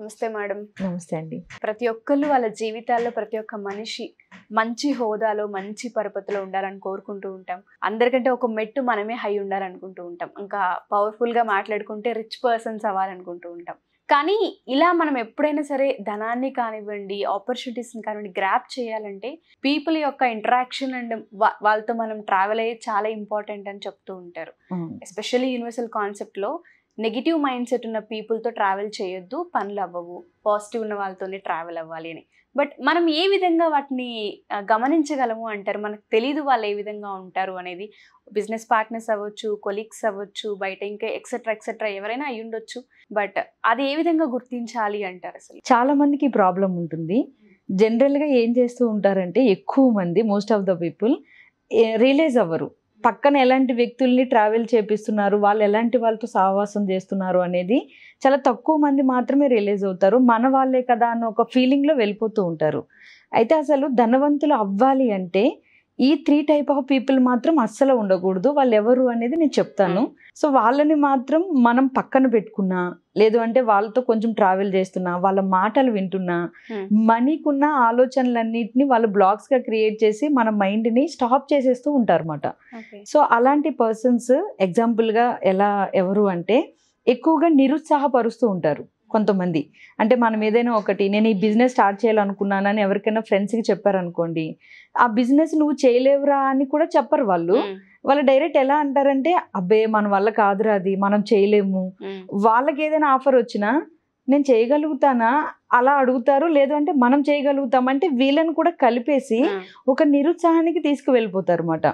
నమస్తే మేడం నమస్తే అండి ప్రతి ఒక్కళ్ళు వాళ్ళ జీవితాల్లో ప్రతి ఒక్క మనిషి మంచి హోదాలో మంచి పరపతిలో ఉండాలని కోరుకుంటూ ఉంటాం అందరికంటే ఒక మెట్టు మనమే హై ఉండాలనుకుంటూ ఉంటాం ఇంకా పవర్ఫుల్గా మాట్లాడుకుంటే రిచ్ పర్సన్స్ అవ్వాలనుకుంటూ ఉంటాం కానీ ఇలా మనం ఎప్పుడైనా సరే ధనాన్ని కానివ్వండి ఆపర్చునిటీస్ని కానివ్వండి గ్రాప్ చేయాలంటే పీపుల్ యొక్క ఇంటరాక్షన్ అండ్ వాళ్ళతో మనం ట్రావెల్ అయ్యే చాలా ఇంపార్టెంట్ అని చెప్తూ ఉంటారు ఎస్పెషల్లీ యూనివర్సల్ కాన్సెప్ట్లో నెగిటివ్ మైండ్ సెట్ ఉన్న పీపుల్తో ట్రావెల్ చేయొద్దు పనులు అవ్వవు పాజిటివ్ ఉన్న వాళ్ళతోనే ట్రావెల్ అవ్వాలి అని బట్ మనం ఏ విధంగా వాటిని గమనించగలము అంటారు మనకు తెలియదు వాళ్ళు ఏ విధంగా ఉంటారు అనేది బిజినెస్ పార్ట్నర్స్ అవ్వచ్చు కొలీగ్స్ అవ్వచ్చు బయట ఇంకా ఎక్సెట్రా ఎక్సెట్రా ఎవరైనా అయి ఉండొచ్చు బట్ అది ఏ విధంగా గుర్తించాలి అంటారు అసలు చాలా మందికి ప్రాబ్లం ఉంటుంది జనరల్గా ఏం చేస్తూ ఉంటారంటే ఎక్కువ మంది most of the people realize అవ్వరు పక్కన ఎలాంటి వ్యక్తుల్ని ట్రావెల్ చేపిస్తున్నారు వాళ్ళు ఎలాంటి వాళ్ళతో సహవాసం చేస్తున్నారు అనేది చాలా తక్కువ మంది మాత్రమే రియలైజ్ అవుతారు మన వాళ్ళే కదా అన్న ఒక ఫీలింగ్లో వెళ్ళిపోతూ ఉంటారు అయితే అసలు ధనవంతులు అవ్వాలి అంటే ఈ త్రీ టైప్ ఆఫ్ పీపుల్ మాత్రం అస్సలు ఉండకూడదు వాళ్ళు ఎవరు అనేది నేను చెప్తాను hmm. సో వాళ్ళని మాత్రం మనం పక్కన పెట్టుకున్నా లేదు అంటే వాళ్ళతో కొంచెం ట్రావెల్ చేస్తున్నా వాళ్ళ మాటలు వింటున్నా hmm. మనీకున్న ఆలోచనలన్నింటినీ వాళ్ళు గా క్రియేట్ చేసి మన మైండ్ని స్టాప్ చేసేస్తూ ఉంటారు అనమాట సో అలాంటి పర్సన్స్ ఎగ్జాంపుల్గా ఎలా ఎవరు అంటే ఎక్కువగా నిరుత్సాహపరుస్తూ ఉంటారు కొంతమంది అంటే మనం ఏదైనా ఒకటి నేను ఈ బిజినెస్ స్టార్ట్ చేయాలనుకున్నానని ఎవరికైనా ఫ్రెండ్స్కి చెప్పారనుకోండి ఆ బిజినెస్ నువ్వు చేయలేవురా అని కూడా చెప్పరు వాళ్ళు వాళ్ళు డైరెక్ట్ ఎలా అంటారంటే అబ్బే మన వల్ల కాదురా అది మనం చేయలేము వాళ్ళకి ఏదైనా ఆఫర్ వచ్చినా నేను చేయగలుగుతానా అలా అడుగుతారు లేదు అంటే మనం చేయగలుగుతాం అంటే వీళ్ళని కూడా కలిపేసి ఒక నిరుత్సాహానికి తీసుకువెళ్ళిపోతారు అనమాట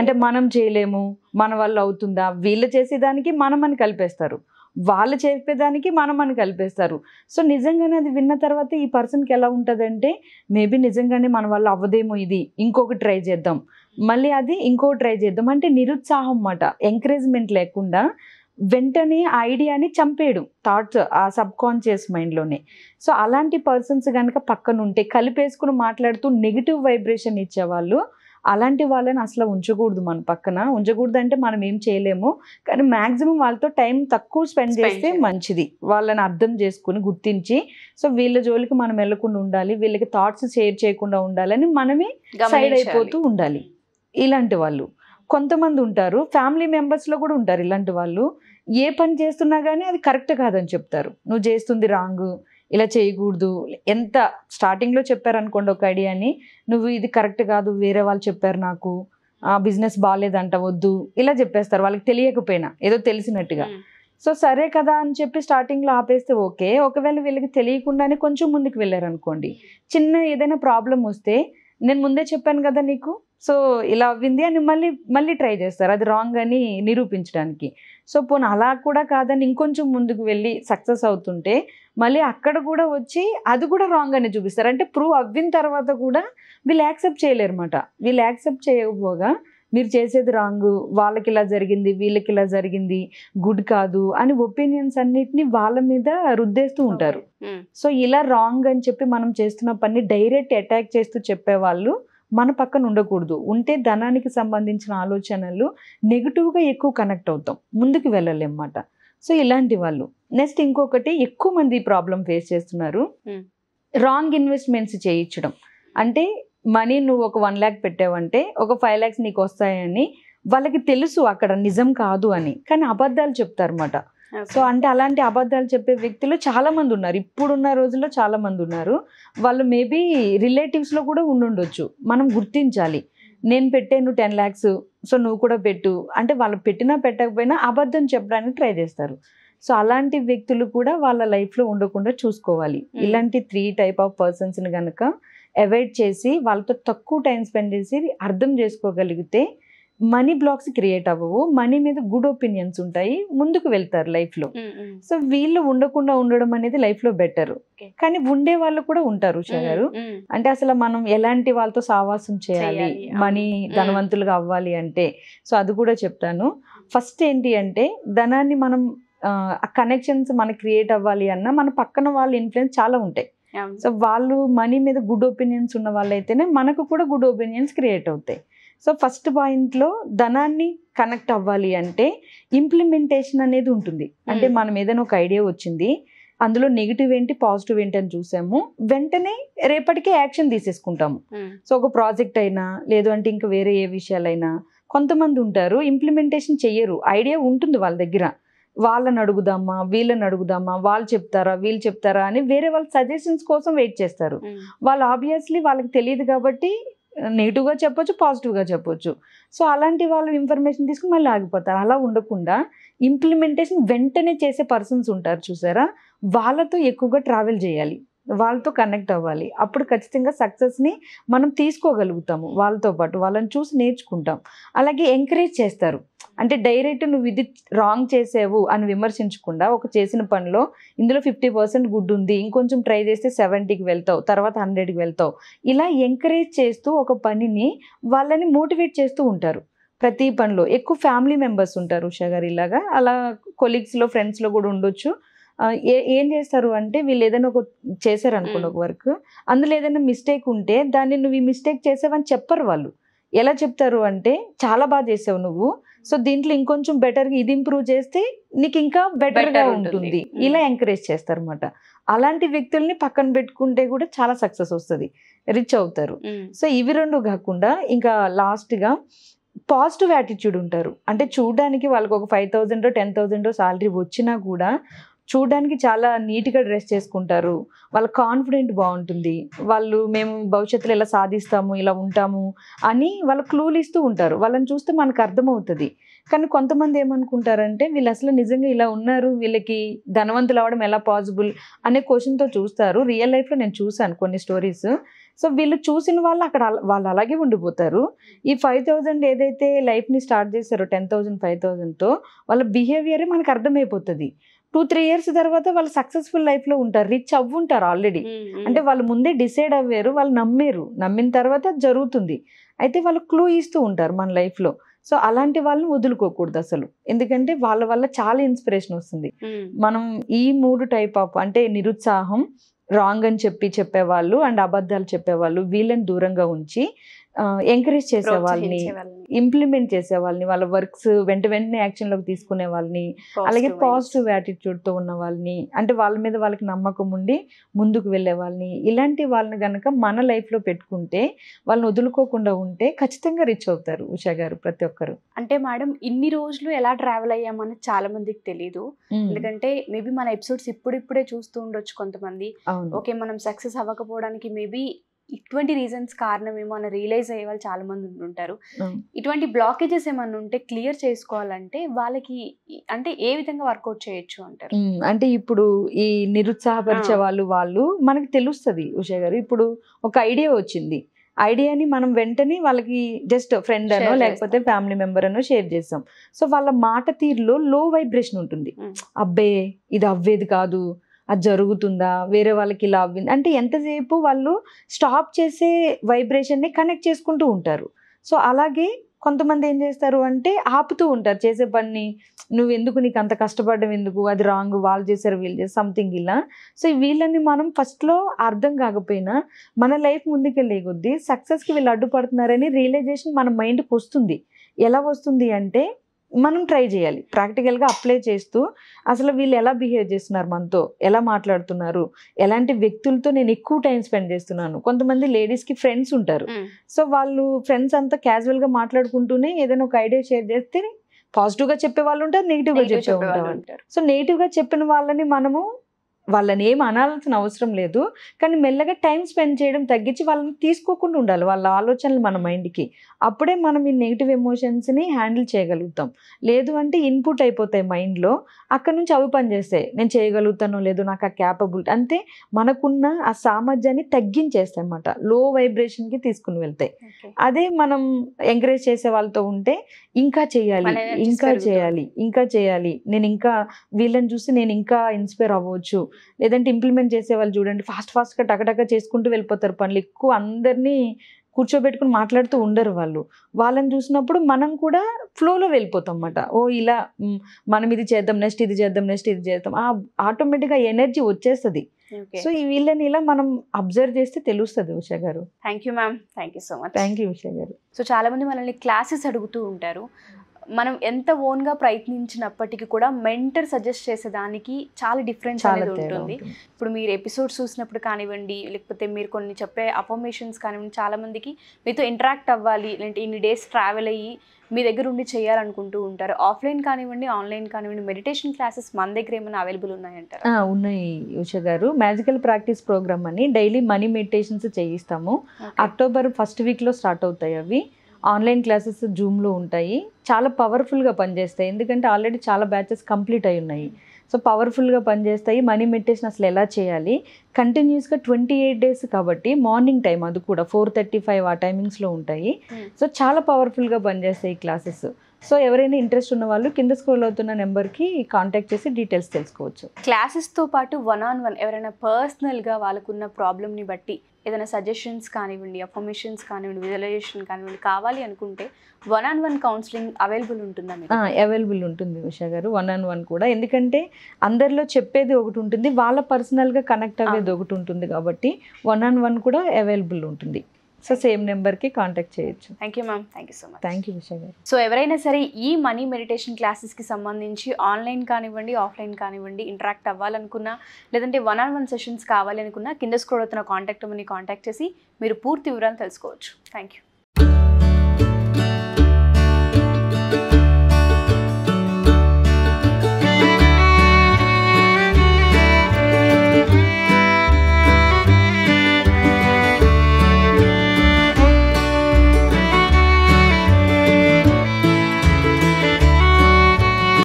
అంటే మనం చేయలేము మన వల్ల అవుతుందా వీళ్ళు చేసేదానికి మనం అని కలిపేస్తారు వాళ్ళు చెప్పేదానికి మనం అని కలిపేస్తారు సో నిజంగానే అది విన్న తర్వాత ఈ పర్సన్కి ఎలా ఉంటుందంటే మేబీ నిజంగానే మన వల్ల అవ్వదేమో ఇది ఇంకొక ట్రై చేద్దాం మళ్ళీ అది ఇంకో ట్రై చేద్దాం అంటే నిరుత్సాహం అన్నమాట ఎంకరేజ్మెంట్ లేకుండా వెంటనే ఐడియాని చంపేయడం థాట్స్ ఆ సబ్ కాన్షియస్ మైండ్లోనే సో అలాంటి పర్సన్స్ కనుక పక్కన ఉంటే కలిపేసుకుని మాట్లాడుతూ నెగిటివ్ వైబ్రేషన్ ఇచ్చేవాళ్ళు అలాంటి వాళ్ళని అసలు ఉంచకూడదు మన పక్కన ఉంచకూడదు అంటే మనం ఏం చేయలేము కానీ మ్యాక్సిమం వాళ్ళతో టైం తక్కువ స్పెండ్ చేస్తే మంచిది వాళ్ళని అర్థం చేసుకుని గుర్తించి సో వీళ్ళ జోలికి మనం వెళ్ళకుండా ఉండాలి వీళ్ళకి థాట్స్ షేర్ చేయకుండా ఉండాలని మనమే సైడ్ అయిపోతూ ఉండాలి ఇలాంటి వాళ్ళు కొంతమంది ఉంటారు ఫ్యామిలీ మెంబర్స్లో కూడా ఉంటారు ఇలాంటి వాళ్ళు ఏ పని చేస్తున్నా కానీ అది కరెక్ట్ కాదని చెప్తారు నువ్వు చేస్తుంది రాంగ్ ఇలా చేయకూడదు ఎంత స్టార్టింగ్లో చెప్పారనుకోండి ఒక ఐడియాని నువ్వు ఇది కరెక్ట్ కాదు వేరే వాళ్ళు చెప్పారు నాకు ఆ బిజినెస్ బాగాలేదంట వద్దు ఇలా చెప్పేస్తారు వాళ్ళకి తెలియకపోయినా ఏదో తెలిసినట్టుగా సో సరే కదా అని చెప్పి స్టార్టింగ్లో ఆపేస్తే ఓకే ఒకవేళ వీళ్ళకి తెలియకుండానే కొంచెం ముందుకు వెళ్ళారనుకోండి చిన్న ఏదైనా ప్రాబ్లం వస్తే నేను ముందే చెప్పాను కదా నీకు సో ఇలా అవ్వింది అని మళ్ళీ మళ్ళీ ట్రై చేస్తారు అది రాంగ్ అని నిరూపించడానికి సో పోనీ అలా కూడా కాదని ఇంకొంచెం ముందుకు వెళ్ళి సక్సెస్ అవుతుంటే మళ్ళీ అక్కడ కూడా వచ్చి అది కూడా రాంగ్ అని చూపిస్తారు అంటే ప్రూవ్ అవ్విన తర్వాత కూడా వీళ్ళు యాక్సెప్ట్ చేయలేరన్నమాట వీళ్ళు యాక్సెప్ట్ చేయకపోగా మీరు చేసేది రాంగ్ వాళ్ళకి ఇలా జరిగింది వీళ్ళకి ఇలా జరిగింది గుడ్ కాదు అని ఒపీనియన్స్ అన్నిటిని వాళ్ళ మీద రుద్దేస్తూ ఉంటారు సో ఇలా రాంగ్ అని చెప్పి మనం చేస్తున్న పని డైరెక్ట్ అటాక్ చేస్తూ చెప్పేవాళ్ళు మన పక్కన ఉండకూడదు ఉంటే ధనానికి సంబంధించిన ఆలోచనలు నెగిటివ్గా ఎక్కువ కనెక్ట్ అవుతాం ముందుకు వెళ్ళలేమన్నమాట సో ఇలాంటి వాళ్ళు నెక్స్ట్ ఇంకొకటి ఎక్కువ మంది ప్రాబ్లం ఫేస్ చేస్తున్నారు రాంగ్ ఇన్వెస్ట్మెంట్స్ చేయించడం అంటే మనీ నువ్వు ఒక వన్ ల్యాక్ పెట్టావంటే ఒక ఫైవ్ ల్యాక్స్ నీకు వస్తాయని వాళ్ళకి తెలుసు అక్కడ నిజం కాదు అని కానీ అబద్ధాలు చెప్తారన్నమాట సో అంటే అలాంటి అబద్ధాలు చెప్పే వ్యక్తులు చాలా మంది ఉన్నారు ఇప్పుడున్న రోజుల్లో చాలా మంది ఉన్నారు వాళ్ళు మేబీ రిలేటివ్స్లో కూడా ఉండుండొచ్చు మనం గుర్తించాలి నేను పెట్టాను టెన్ ల్యాక్స్ సో నువ్వు కూడా పెట్టు అంటే వాళ్ళు పెట్టినా పెట్టకపోయినా అబద్ధం చెప్పడానికి ట్రై చేస్తారు సో అలాంటి వ్యక్తులు కూడా వాళ్ళ లైఫ్లో ఉండకుండా చూసుకోవాలి hmm. ఇలాంటి త్రీ టైప్ ఆఫ్ పర్సన్స్ని కనుక అవాయిడ్ చేసి వాళ్ళతో తక్కువ టైం స్పెండ్ చేసి అర్థం చేసుకోగలిగితే మనీ బ్లాక్స్ క్రియేట్ అవ్వవు మనీ మీద గుడ్ ఒపీనియన్స్ ఉంటాయి ముందుకు వెళ్తారు లైఫ్లో సో వీళ్ళు ఉండకుండా ఉండడం అనేది లైఫ్లో బెటర్ కానీ ఉండే వాళ్ళు కూడా ఉంటారు ఉషా గారు అంటే అసలు మనం ఎలాంటి వాళ్ళతో సావాసం చేయాలి మనీ ధనవంతులుగా అవ్వాలి అంటే సో అది కూడా చెప్తాను ఫస్ట్ ఏంటి అంటే ధనాన్ని మనం ఆ కనెక్షన్స్ మనకి క్రియేట్ అవ్వాలి అన్న మన పక్కన వాళ్ళ ఇన్ఫ్లుయెన్స్ చాలా ఉంటాయి సో వాళ్ళు మనీ మీద గుడ్ ఒపీనియన్స్ ఉన్న అయితేనే మనకు కూడా గుడ్ ఒపీనియన్స్ క్రియేట్ అవుతాయి సో ఫస్ట్ పాయింట్లో ధనాన్ని కనెక్ట్ అవ్వాలి అంటే ఇంప్లిమెంటేషన్ అనేది ఉంటుంది అంటే hmm. మనం ఏదైనా ఒక ఐడియా వచ్చింది అందులో నెగిటివ్ ఏంటి పాజిటివ్ ఏంటి అని చూసాము వెంటనే రేపటికే యాక్షన్ తీసేసుకుంటాము hmm. సో ఒక ప్రాజెక్ట్ అయినా లేదు అంటే ఇంకా వేరే ఏ విషయాలైనా కొంతమంది ఉంటారు ఇంప్లిమెంటేషన్ చెయ్యరు ఐడియా ఉంటుంది వాళ్ళ దగ్గర వాళ్ళని అడుగుదామా వీళ్ళని అడుగుదామా వాళ్ళు చెప్తారా వీళ్ళు చెప్తారా అని వేరే వాళ్ళ సజెషన్స్ కోసం వెయిట్ చేస్తారు hmm. వాళ్ళు ఆబ్వియస్లీ వాళ్ళకి తెలియదు కాబట్టి నెగిటివ్గా చెప్పొచ్చు పాజిటివ్గా చెప్పొచ్చు సో అలాంటి వాళ్ళ ఇన్ఫర్మేషన్ తీసుకుని మళ్ళీ ఆగిపోతారు అలా ఉండకుండా ఇంప్లిమెంటేషన్ వెంటనే చేసే పర్సన్స్ ఉంటారు చూసారా వాళ్ళతో ఎక్కువగా ట్రావెల్ చేయాలి వాళ్ళతో కనెక్ట్ అవ్వాలి అప్పుడు ఖచ్చితంగా సక్సెస్ని మనం తీసుకోగలుగుతాము వాళ్ళతో పాటు వాళ్ళని చూసి నేర్చుకుంటాం అలాగే ఎంకరేజ్ చేస్తారు అంటే డైరెక్ట్ నువ్వు ఇది రాంగ్ చేసావు అని విమర్శించకుండా ఒక చేసిన పనిలో ఇందులో ఫిఫ్టీ పర్సెంట్ గుడ్ ఉంది ఇంకొంచెం ట్రై చేస్తే సెవెంటీకి వెళ్తావు తర్వాత హండ్రెడ్కి వెళ్తావు ఇలా ఎంకరేజ్ చేస్తూ ఒక పనిని వాళ్ళని మోటివేట్ చేస్తూ ఉంటారు ప్రతి పనిలో ఎక్కువ ఫ్యామిలీ మెంబర్స్ ఉంటారు ఉషా గారు ఇలాగా అలా కొలీగ్స్లో ఫ్రెండ్స్లో కూడా ఉండొచ్చు ఏం చేస్తారు అంటే వీళ్ళు ఏదైనా ఒక చేశారు అనుకోండి ఒక వర్క్ అందులో ఏదైనా మిస్టేక్ ఉంటే దాన్ని నువ్వు ఈ మిస్టేక్ చేసావని చెప్పరు వాళ్ళు ఎలా చెప్తారు అంటే చాలా బాగా చేసావు నువ్వు సో దీంట్లో ఇంకొంచెం బెటర్గా ఇది ఇంప్రూవ్ చేస్తే నీకు ఇంకా బెటర్గా ఉంటుంది ఇలా ఎంకరేజ్ చేస్తారు అనమాట అలాంటి వ్యక్తుల్ని పక్కన పెట్టుకుంటే కూడా చాలా సక్సెస్ వస్తుంది రిచ్ అవుతారు సో ఇవి రెండు కాకుండా ఇంకా లాస్ట్గా పాజిటివ్ యాటిట్యూడ్ ఉంటారు అంటే చూడడానికి వాళ్ళకి ఒక five thousand ten thousand salary వచ్చినా కూడా చూడడానికి చాలా నీట్గా డ్రెస్ చేసుకుంటారు వాళ్ళ కాన్ఫిడెంట్ బాగుంటుంది వాళ్ళు మేము భవిష్యత్తులో ఇలా సాధిస్తాము ఇలా ఉంటాము అని వాళ్ళ క్లూలు ఇస్తూ ఉంటారు వాళ్ళని చూస్తే మనకు అర్థమవుతుంది కానీ కొంతమంది ఏమనుకుంటారంటే వీళ్ళు అసలు నిజంగా ఇలా ఉన్నారు వీళ్ళకి ధనవంతులు అవ్వడం ఎలా పాసిబుల్ అనే క్వశ్చన్తో చూస్తారు రియల్ లైఫ్లో నేను చూశాను కొన్ని స్టోరీస్ సో వీళ్ళు చూసిన వాళ్ళు అక్కడ వాళ్ళు అలాగే ఉండిపోతారు ఈ ఫైవ్ థౌజండ్ ఏదైతే లైఫ్ని స్టార్ట్ చేశారో టెన్ థౌజండ్ ఫైవ్ థౌజండ్తో వాళ్ళ బిహేవియరే మనకు అర్థమైపోతుంది టూ త్రీ ఇయర్స్ తర్వాత వాళ్ళు సక్సెస్ఫుల్ లైఫ్ లో ఉంటారు రిచ్ అవ్వుంటారు ఆల్రెడీ అంటే వాళ్ళు ముందే డిసైడ్ అవ్వారు వాళ్ళు నమ్మేరు నమ్మిన తర్వాత జరుగుతుంది అయితే వాళ్ళు క్లూ ఇస్తూ ఉంటారు మన లైఫ్ లో సో అలాంటి వాళ్ళని వదులుకోకూడదు అసలు ఎందుకంటే వాళ్ళ వల్ల చాలా ఇన్స్పిరేషన్ వస్తుంది మనం ఈ మూడు టైప్ ఆఫ్ అంటే నిరుత్సాహం రాంగ్ అని చెప్పి చెప్పేవాళ్ళు అండ్ అబద్ధాలు చెప్పేవాళ్ళు వీళ్ళని దూరంగా ఉంచి ఎంకరేజ్ చేసే వాళ్ళని ఇంప్లిమెంట్ చేసే వాళ్ళని వాళ్ళ వర్క్స్ వెంట వెంటనే యాక్షన్ లోకి తీసుకునే వాళ్ళని అలాగే పాజిటివ్ తో ఉన్న వాళ్ళని అంటే వాళ్ళ మీద వాళ్ళకి నమ్మకం ఉండి ముందుకు వెళ్ళే వాళ్ళని ఇలాంటి వాళ్ళని కనుక మన లైఫ్ లో పెట్టుకుంటే వాళ్ళని వదులుకోకుండా ఉంటే ఖచ్చితంగా రిచ్ అవుతారు ఉషా గారు ప్రతి ఒక్కరు అంటే మేడం ఇన్ని రోజులు ఎలా ట్రావెల్ అయ్యామని చాలా మందికి తెలియదు ఎందుకంటే మేబీ మన ఎపిసోడ్స్ ఇప్పుడిప్పుడే చూస్తూ ఉండొచ్చు కొంతమంది ఓకే మనం సక్సెస్ అవ్వకపోవడానికి మేబీ ఇటువంటి రీజన్స్ కారణం ఏమో అని రియలైజ్ అయ్యే వాళ్ళు చాలా మంది ఉంటుంటారు ఇటువంటి బ్లాకేజెస్ ఏమైనా ఉంటే క్లియర్ చేసుకోవాలంటే వాళ్ళకి అంటే ఏ విధంగా వర్కౌట్ చేయొచ్చు అంటారు అంటే ఇప్పుడు ఈ నిరుత్సాహపరిచే వాళ్ళు వాళ్ళు మనకి తెలుస్తుంది ఉషా గారు ఇప్పుడు ఒక ఐడియా వచ్చింది ఐడియాని మనం వెంటనే వాళ్ళకి జస్ట్ ఫ్రెండ్ అనో లేకపోతే ఫ్యామిలీ మెంబర్ అనో షేర్ చేస్తాం సో వాళ్ళ మాట తీరులో లో వైబ్రేషన్ ఉంటుంది అబ్బే ఇది అవ్వేది కాదు అది జరుగుతుందా వేరే వాళ్ళకి ఇలా అవ్వింది అంటే ఎంతసేపు వాళ్ళు స్టాప్ చేసే వైబ్రేషన్ని కనెక్ట్ చేసుకుంటూ ఉంటారు సో అలాగే కొంతమంది ఏం చేస్తారు అంటే ఆపుతూ ఉంటారు చేసే పని నువ్వు ఎందుకు నీకు అంత కష్టపడడం ఎందుకు అది రాంగ్ వాళ్ళు చేశారు వీళ్ళు చేసి సంథింగ్ ఇలా సో వీళ్ళని మనం ఫస్ట్లో అర్థం కాకపోయినా మన లైఫ్ ముందుకెళ్ళే కొద్దీ సక్సెస్కి వీళ్ళు అడ్డుపడుతున్నారని రియలైజేషన్ మన మైండ్కి వస్తుంది ఎలా వస్తుంది అంటే మనం ట్రై చేయాలి ప్రాక్టికల్గా అప్లై చేస్తూ అసలు వీళ్ళు ఎలా బిహేవ్ చేస్తున్నారు మనతో ఎలా మాట్లాడుతున్నారు ఎలాంటి వ్యక్తులతో నేను ఎక్కువ టైం స్పెండ్ చేస్తున్నాను కొంతమంది లేడీస్కి ఫ్రెండ్స్ ఉంటారు సో వాళ్ళు ఫ్రెండ్స్ అంతా క్యాజువల్గా మాట్లాడుకుంటూనే ఏదైనా ఒక ఐడియా షేర్ చేస్తే పాజిటివ్గా చెప్పే వాళ్ళు ఉంటారు నెగిటివ్గా చెప్పే వాళ్ళు ఉంటారు సో నెగిటివ్గా చెప్పిన వాళ్ళని మనము వాళ్ళని ఏం అనాల్సిన అవసరం లేదు కానీ మెల్లగా టైం స్పెండ్ చేయడం తగ్గించి వాళ్ళని తీసుకోకుండా ఉండాలి వాళ్ళ ఆలోచనలు మన మైండ్కి అప్పుడే మనం ఈ నెగిటివ్ ఎమోషన్స్ని హ్యాండిల్ చేయగలుగుతాం లేదు అంటే ఇన్పుట్ అయిపోతాయి మైండ్లో అక్కడ నుంచి అవి పనిచేస్తాయి నేను చేయగలుగుతానో లేదు నాకు ఆ క్యాపబుల్ అంతే మనకున్న ఆ సామర్థ్యాన్ని తగ్గించేస్తాయి అన్నమాట లో వైబ్రేషన్కి తీసుకుని వెళ్తాయి అదే మనం ఎంకరేజ్ చేసే వాళ్ళతో ఉంటే ఇంకా చేయాలి ఇంకా చేయాలి ఇంకా చేయాలి నేను ఇంకా వీళ్ళని చూసి నేను ఇంకా ఇన్స్పైర్ అవ్వచ్చు లేదంటే ఇంప్లిమెంట్ చేసేవాళ్ళు చూడండి ఫాస్ట్ ఫాస్ట్గా టకటక చేసుకుంటూ వెళ్ళిపోతారు పనులు ఎక్కువ అందరినీ కూర్చోబెట్టుకుని మాట్లాడుతూ ఉండరు వాళ్ళు వాళ్ళని చూసినప్పుడు మనం కూడా ఫ్లోలో వెళ్ళిపోతాం అన్నమాట ఓ ఇలా మనం ఇది చేద్దాం నెక్స్ట్ ఇది చేద్దాం నెక్స్ట్ ఇది చేద్దాం ఆ ఆటోమేటిక్గా ఎనర్జీ వచ్చేస్తుంది సో ఈ వీళ్ళని ఇలా మనం అబ్జర్వ్ చేస్తే తెలుస్తుంది ఉష గారు thank you ma'am thank you so much thank you Usha గారు సో చాలా మంది మనల్ని క్లాసెస్ అడుగుతూ ఉంటారు మనం ఎంత ఓన్గా ప్రయత్నించినప్పటికీ కూడా మెంటర్ సజెస్ట్ చేసేదానికి చాలా డిఫరెన్స్ అనేది ఉంటుంది ఇప్పుడు మీరు ఎపిసోడ్స్ చూసినప్పుడు కానివ్వండి లేకపోతే మీరు కొన్ని చెప్పే అఫర్మేషన్స్ కానివ్వండి చాలామందికి మీతో ఇంటరాక్ట్ అవ్వాలి లేదంటే ఇన్ని డేస్ ట్రావెల్ అయ్యి మీ దగ్గర ఉండి చేయాలనుకుంటూ ఉంటారు ఆఫ్లైన్ కానివ్వండి ఆన్లైన్ కానివ్వండి మెడిటేషన్ క్లాసెస్ మన దగ్గర ఏమైనా అవైలబుల్ ఉన్నాయంటారు ఉన్నాయి ఉష గారు మ్యాజికల్ ప్రాక్టీస్ ప్రోగ్రామ్ అని డైలీ మనీ మెడిటేషన్స్ చేయిస్తాము అక్టోబర్ ఫస్ట్ వీక్లో స్టార్ట్ అవుతాయి అవి ఆన్లైన్ క్లాసెస్ జూమ్లో ఉంటాయి చాలా పవర్ఫుల్గా పనిచేస్తాయి ఎందుకంటే ఆల్రెడీ చాలా బ్యాచెస్ కంప్లీట్ అయి ఉన్నాయి సో పవర్ఫుల్గా పనిచేస్తాయి మనీ మెడిటేషన్ అసలు ఎలా చేయాలి కంటిన్యూస్గా ట్వంటీ ఎయిట్ డేస్ కాబట్టి మార్నింగ్ టైం అది కూడా ఫోర్ థర్టీ ఫైవ్ ఆ టైమింగ్స్లో ఉంటాయి సో చాలా పవర్ఫుల్గా పనిచేస్తాయి క్లాసెస్ సో ఎవరైనా ఇంట్రెస్ట్ ఉన్న వాళ్ళు కింద స్కూల్ అవుతున్న నెంబర్కి కాంటాక్ట్ చేసి డీటెయిల్స్ తెలుసుకోవచ్చు క్లాసెస్తో పాటు వన్ ఆన్ వన్ ఎవరైనా పర్సనల్గా వాళ్ళకున్న ప్రాబ్లమ్ని బట్టి ఏదైనా సజెషన్స్ కానివ్వండి అఫర్మేషన్స్ కానివ్వండి విజువలైజేషన్ కానివ్వండి కావాలి అనుకుంటే one on one counselling available ఉంటుందా అవైలబుల్ ఉంటుంది ఉషా గారు వన్ ఆన్ వన్ కూడా ఎందుకంటే అందరిలో చెప్పేది ఒకటి ఉంటుంది వాళ్ళ పర్సనల్గా కనెక్ట్ అయ్యేది ఒకటి ఉంటుంది కాబట్టి వన్ ఆన్ వన్ కూడా అవైలబుల్ ఉంటుంది సో సేమ్ నెంబర్కి కాంటాక్ట్ చేయొచ్చు thank you ma'am thank you so much thank you Vishaya గారు సో ఎవరైనా సరే ఈ మనీ మెడిటేషన్ క్లాసెస్కి సంబంధించి ఆన్లైన్ కానివ్వండి ఆఫ్లైన్ కానివ్వండి ఇంటరాక్ట్ అవ్వాలనుకున్నా లేదంటే వన్ ఆన్ వన్ సెషన్స్ కావాలనుకున్నా కింద స్క్రోల్ అవుతున్న కాంటాక్ట్ మనీ కాంటాక్ట్ చేసి మీరు పూర్తి వివరాలు తెలుసుకోవచ్చు థ్యాంక్ యూ